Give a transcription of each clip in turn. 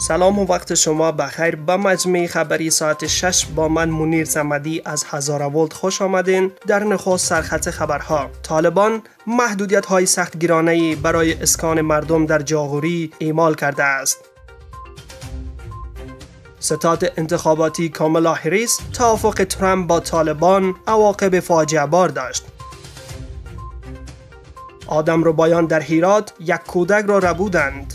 سلام و وقت شما بخیر به مجموعه خبری ساعت 6 با من منیر زمدی از هزار ولت خوش آمدین در نخست سرخط خبرها طالبان محدودیت های سخت ای برای اسکان مردم در جاغوری اعمال کرده است ستاد انتخاباتی کاملا هریس توافق ترامپ با طالبان عواقب فاجعه بار داشت آدم رو بایان در هیرات یک کودک را ربودند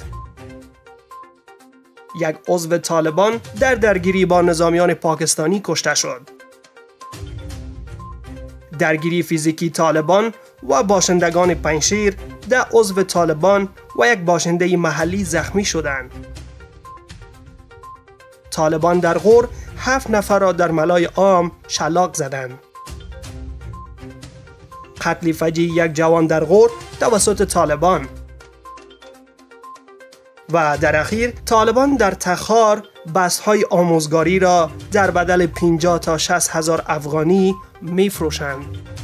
یک عضو طالبان در درگیری با نظامیان پاکستانی کشته شد. درگیری فیزیکی طالبان و باشندگان پنشیر ده عضو طالبان و یک باشنده محلی زخمی شدند. طالبان در غور هفت نفر را در ملای عام شلاق زدند. قتل فجی یک جوان در غور توسط طالبان و در اخیر طالبان در تخار های آموزگاری را در بدل 50 تا 60 هزار افغانی می فروشند.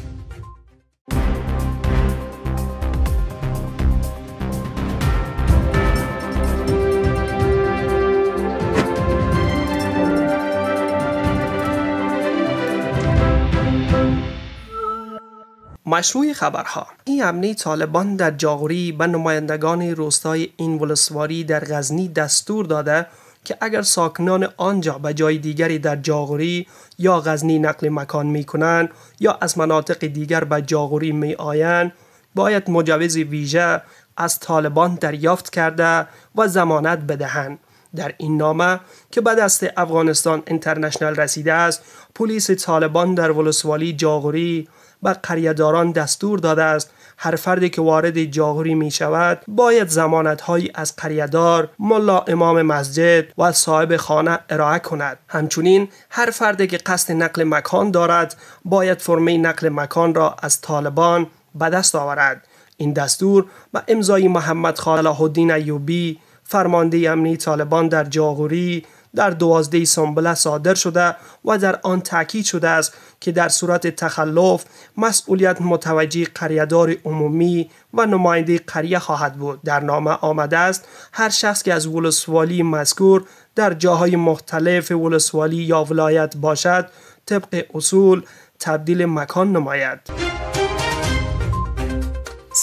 مشروع خبرها این امنی طالبان در جاغوری به نمایندگان روستای ولسواری در غزنی دستور داده که اگر ساکنان آنجا به جای دیگری در جاغوری یا غزنی نقل مکان می کنند یا از مناطق دیگر به جاغوری می آیند باید مجوز ویژه از طالبان دریافت کرده و زمانت بدهند در این نامه که به دست افغانستان اینترنشنال رسیده است پلیس طالبان در ولسوالی جاغوری و قریهداران دستور داده است هر فردی که وارد جاغوری می شود باید زمانت هایی از قریهدار ملا امام مسجد و صاحب خانه ارائه کند همچنین هر فردی که قصد نقل مکان دارد باید فرمه نقل مکان را از طالبان به دست آورد این دستور به امضای محمد خان الدین ایوبی فرمانده امنی طالبان در جاغوری در دوازده سنبله صادر شده و در آن تاکید شده است که در صورت تخلف مسئولیت متوجه قریهدار عمومی و نماینده قریه خواهد بود در نامه آمده است هر شخص که از ولسوالی مذکور در جاهای مختلف ولسوالی یا ولایت باشد طبق اصول تبدیل مکان نماید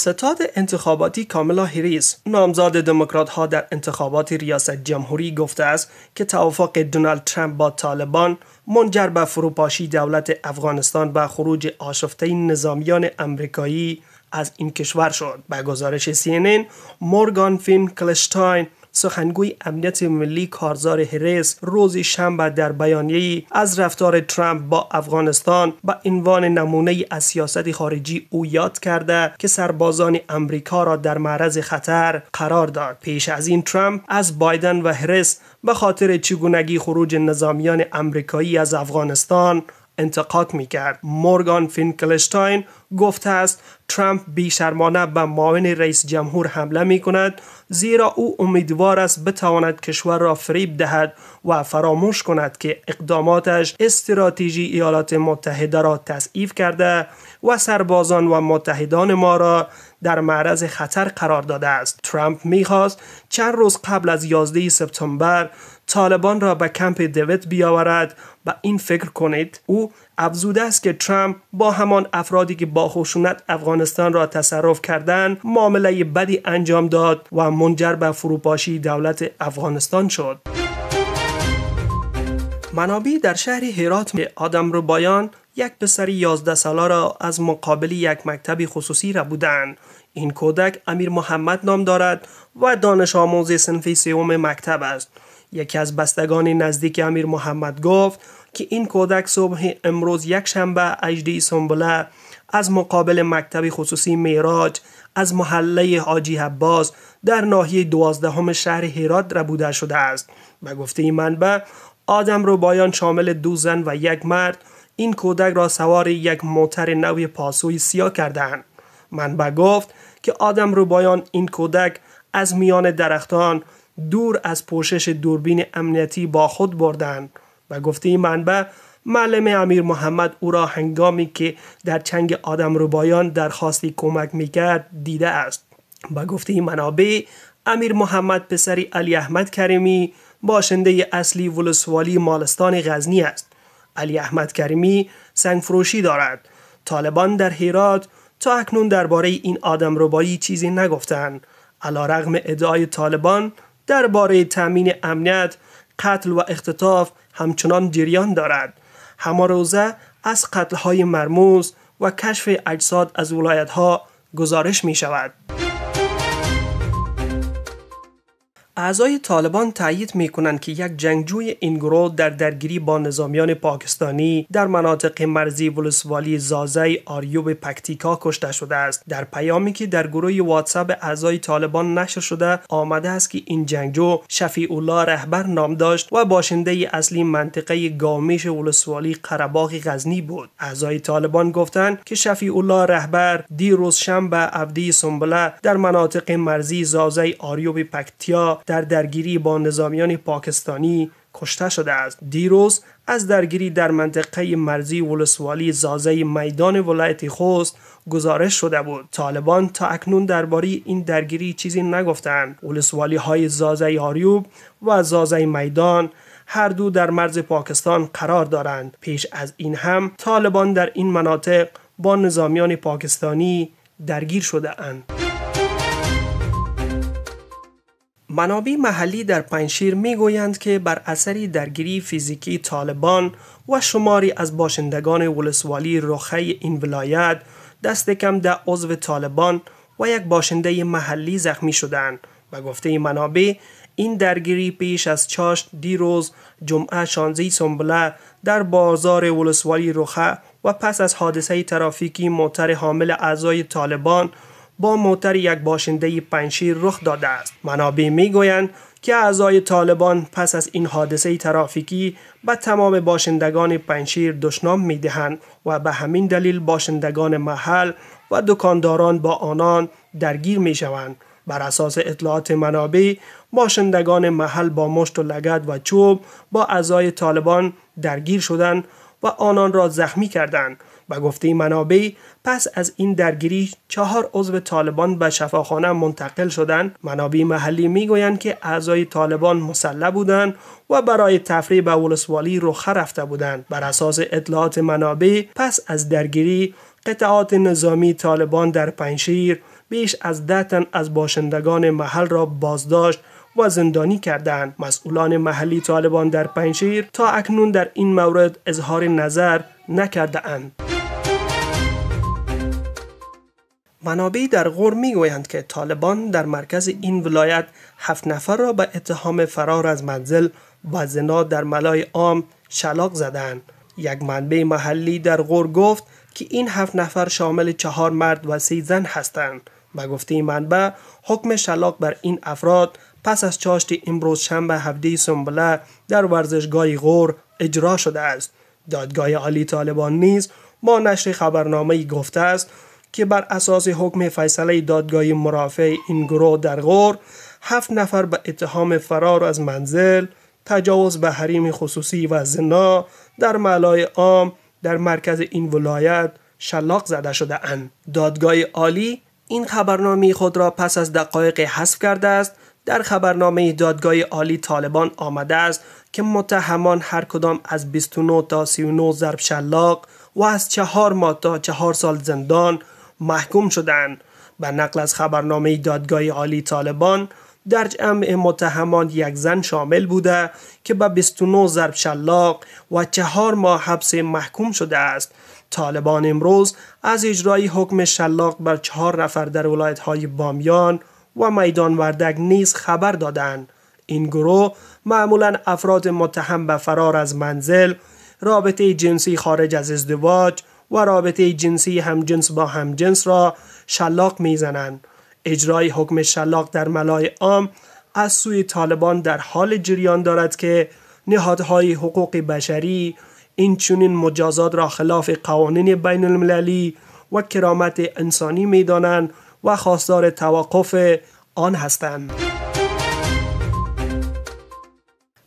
ستاد انتخاباتی کاملا هریس نامزاد دموکرات ها در انتخابات ریاست جمهوری گفته است که توافق دونالد ترامپ با طالبان منجر به فروپاشی دولت افغانستان و خروج آشفته نظامیان امریکایی از این کشور شد. به گزارش CNN، مورگان فین کلشتاین سخنگوی امنیت ملی کارزار هریس روز شنبه در بیانیه از رفتار ترامپ با افغانستان به عنوان نمونه از سیاست خارجی او یاد کرده که سربازان امریکا را در معرض خطر قرار داد پیش از این ترامپ از بایدن و هرس به خاطر چگونگی خروج نظامیان امریکایی از افغانستان انتقاد می کرد. مورگان فینکلشتاین گفته است ترامپ بیشرمانه به معاون رئیس جمهور حمله می کند زیرا او امیدوار است بتواند کشور را فریب دهد و فراموش کند که اقداماتش استراتژی ایالات متحده را تضعیف کرده و سربازان و متحدان ما را در معرض خطر قرار داده است ترامپ میخواست چند روز قبل از 11 سپتامبر طالبان را به کمپ دوت بیاورد و این فکر کنید او افزوده است که ترامپ با همان افرادی که با خشونت افغانستان را تصرف کردند معامله بدی انجام داد و منجر به فروپاشی دولت افغانستان شد منابی در شهر هرات آدم رو بایان یک پسر 11 ساله را از مقابل یک مکتب خصوصی را بودن این کودک امیر محمد نام دارد و دانش آموز سنفی سیوم مکتب است. یکی از بستگان نزدیک امیر محمد گفت که این کودک صبح امروز یک شنبه اجدی سنبله از مقابل مکتب خصوصی میراج از محله حاجی عباس در ناحیه دوازدهم شهر هرات ربوده شده است به گفته این منبع آدم رو بایان شامل دو زن و یک مرد این کودک را سوار یک موتر نوی پاسوی سیاه کردند منبع گفت که آدم رو بایان این کودک از میان درختان دور از پوشش دوربین امنیتی با خود بردند و گفته این منبع معلم امیر محمد او را هنگامی که در چنگ آدم روبایان درخواستی کمک میکرد دیده است و گفته این منابع امیر محمد پسری علی احمد کریمی باشنده اصلی ولسوالی مالستان غزنی است علی احمد کریمی سنگ فروشی دارد طالبان در حیرات تا اکنون درباره این آدم ربایی چیزی نگفتند علا رغم ادعای طالبان درباره تامین امنیت قتل و اختطاف همچنان جریان دارد همه روزه از های مرموز و کشف اجساد از ها گزارش می شود. اعضای طالبان تایید می کنند که یک جنگجوی این گروه در درگیری با نظامیان پاکستانی در مناطق مرزی ولسوالی زازه آریوب پکتیکا کشته شده است در پیامی که در گروه واتساپ اعضای طالبان نشر شده آمده است که این جنگجو شفیع الله رهبر نام داشت و باشنده اصلی منطقه گامیش ولسوالی قرباغ غزنی بود اعضای طالبان گفتند که شفیع الله رهبر دیروز شنبه عبدی سنبله در مناطق مرزی زازه آریوب پکتیا در درگیری با نظامیان پاکستانی کشته شده است دیروز از درگیری در منطقه مرزی ولسوالی زازه میدان ولایت خوست گزارش شده بود طالبان تا اکنون درباره این درگیری چیزی نگفتند ولسوالی های زازه آریوب و زازه میدان هر دو در مرز پاکستان قرار دارند پیش از این هم طالبان در این مناطق با نظامیان پاکستانی درگیر شده اند منابع محلی در پنشیر میگویند که بر اثر درگیری فیزیکی طالبان و شماری از باشندگان ولسوالی رخه این ولایت دست کم در عضو طالبان و یک باشنده محلی زخمی شدند و گفته منابع این درگیری پیش از چاشت دیروز جمعه 16 سنبله در بازار ولسوالی رخه و پس از حادثه ترافیکی موتر حامل اعضای طالبان با موتر یک باشنده پنشیر رخ داده است منابع میگویند که اعضای طالبان پس از این حادثه ترافیکی به تمام باشندگان پنشیر دشنام دهند و به همین دلیل باشندگان محل و دکانداران با آنان درگیر شوند بر اساس اطلاعات منابع باشندگان محل با مشت و لگد و چوب با اعضای طالبان درگیر شدند و آنان را زخمی کردند و گفته منابع پس از این درگیری چهار عضو طالبان به شفاخانه منتقل شدند منابع محلی میگویند که اعضای طالبان مسلح بودند و برای تفریح به ولسوالی روخه رفته بودند بر اساس اطلاعات منابع پس از درگیری قطعات نظامی طالبان در پنجشیر بیش از ده تن از باشندگان محل را بازداشت و زندانی کردند مسئولان محلی طالبان در پنجشیر تا اکنون در این مورد اظهار نظر نکرده اند. منابعی در غور میگویند که طالبان در مرکز این ولایت هفت نفر را به اتهام فرار از منزل و زنا در ملای عام شلاق زدند یک منبع محلی در غور گفت که این هفت نفر شامل چهار مرد و سی زن هستند و گفته این منبع حکم شلاق بر این افراد پس از چاشت امروز شنبه هفته سنبله در ورزشگاه غور اجرا شده است دادگاه عالی طالبان نیز با نشر خبرنامه گفته است که بر اساس حکم فیصله دادگاهی مرافع این گروه در غور هفت نفر به اتهام فرار از منزل تجاوز به حریم خصوصی و زنا در ملای عام در مرکز این ولایت شلاق زده شده اند. دادگاه عالی این خبرنامه خود را پس از دقایق حذف کرده است در خبرنامه دادگاه عالی طالبان آمده است که متهمان هر کدام از 29 تا 39 ضرب شلاق و از چهار ماه تا چهار سال زندان محکوم شدند به نقل از خبرنامه دادگاه عالی طالبان در جمع متهمان یک زن شامل بوده که به 29 ضرب شلاق و چهار ماه حبس محکوم شده است طالبان امروز از اجرای حکم شلاق بر چهار نفر در ولایت های بامیان و میدان وردک نیز خبر دادند این گروه معمولا افراد متهم به فرار از منزل رابطه جنسی خارج از ازدواج و رابطه جنسی همجنس با همجنس را شلاق میزنند اجرای حکم شلاق در ملای عام از سوی طالبان در حال جریان دارد که نهادهای حقوق بشری این چونین مجازات را خلاف قوانین بین المللی و کرامت انسانی می دانند و خواستار توقف آن هستند.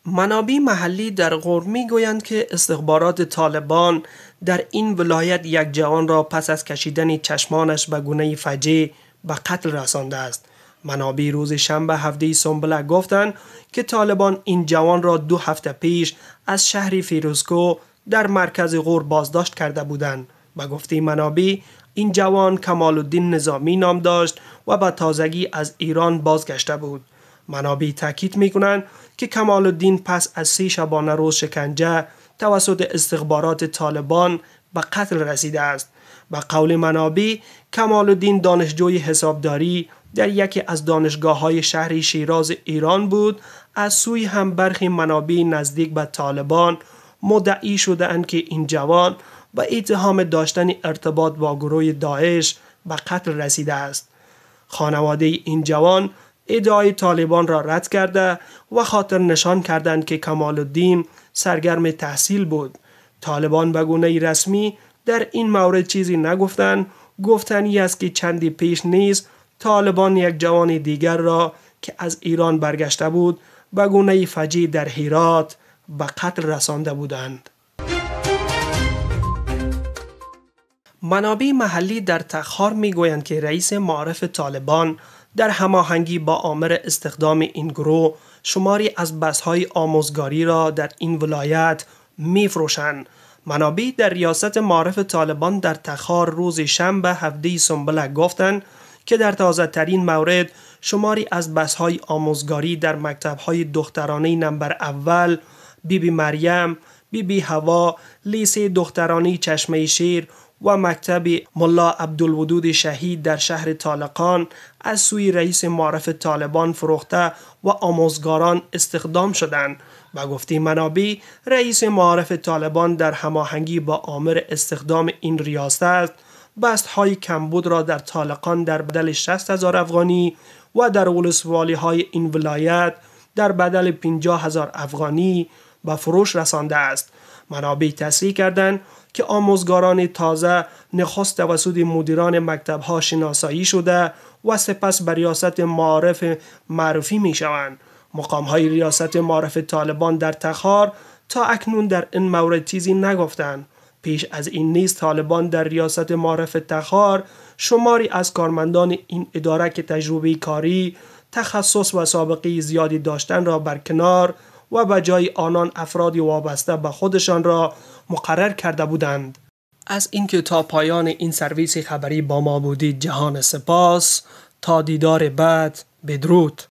منابع محلی در غور می گویند که استخبارات طالبان در این ولایت یک جوان را پس از کشیدن چشمانش به گونه فجی به قتل رسانده است منابع روز شنبه هفته سنبله گفتند که طالبان این جوان را دو هفته پیش از شهر فیروزکو در مرکز غور بازداشت کرده بودند به گفته منابع این جوان کمال الدین نظامی نام داشت و به تازگی از ایران بازگشته بود منابع تاکید می کنند که کمال الدین پس از سی شبانه روز شکنجه توسط استخبارات طالبان به قتل رسیده است و قول منابع کمال الدین دانشجوی حسابداری در یکی از دانشگاه های شهری شیراز ایران بود از سوی هم برخی منابع نزدیک به طالبان مدعی شده اند که این جوان به اتهام داشتن ارتباط با گروه داعش به قتل رسیده است خانواده این جوان ادعای طالبان را رد کرده و خاطر نشان کردند که کمال الدین سرگرم تحصیل بود طالبان به گونه رسمی در این مورد چیزی نگفتند گفتنی است که چندی پیش نیز طالبان یک جوان دیگر را که از ایران برگشته بود به گونه فجی در هیرات به قتل رسانده بودند منابع محلی در تخار میگویند که رئیس معارف طالبان در هماهنگی با آمر استخدام این گروه شماری از بسهای آموزگاری را در این ولایت فروشن منابی در ریاست معرف طالبان در تخار روز شنبه هفته سنبله گفتند که در تازه ترین مورد شماری از بسهای آموزگاری در مکتبهای دخترانه نمبر اول بیبی بی مریم، بیبی بی هوا، لیسه دخترانه چشمه شیر، و مکتب ملا عبدالودود شهید در شهر طالقان از سوی رئیس معرف طالبان فروخته و آموزگاران استخدام شدند و گفته منابع رئیس معرف طالبان در هماهنگی با آمر استخدام این ریاست است بست های کمبود را در طالقان در بدل 60 هزار افغانی و در ولسوالی های این ولایت در بدل 50 هزار افغانی به فروش رسانده است منابع تصریح کردند که آموزگاران تازه نخست توسط مدیران مکتبها شناسایی شده و سپس به ریاست معارف معرفی می شوند. مقام های ریاست معرف طالبان در تخار تا اکنون در این مورد چیزی نگفتند. پیش از این نیز طالبان در ریاست معرف تخار شماری از کارمندان این اداره که تجربه کاری تخصص و سابقه زیادی داشتن را بر کنار، و به جای آنان افرادی وابسته به خودشان را مقرر کرده بودند از اینکه تا پایان این سرویس خبری با ما بودید جهان سپاس تا دیدار بعد بدرود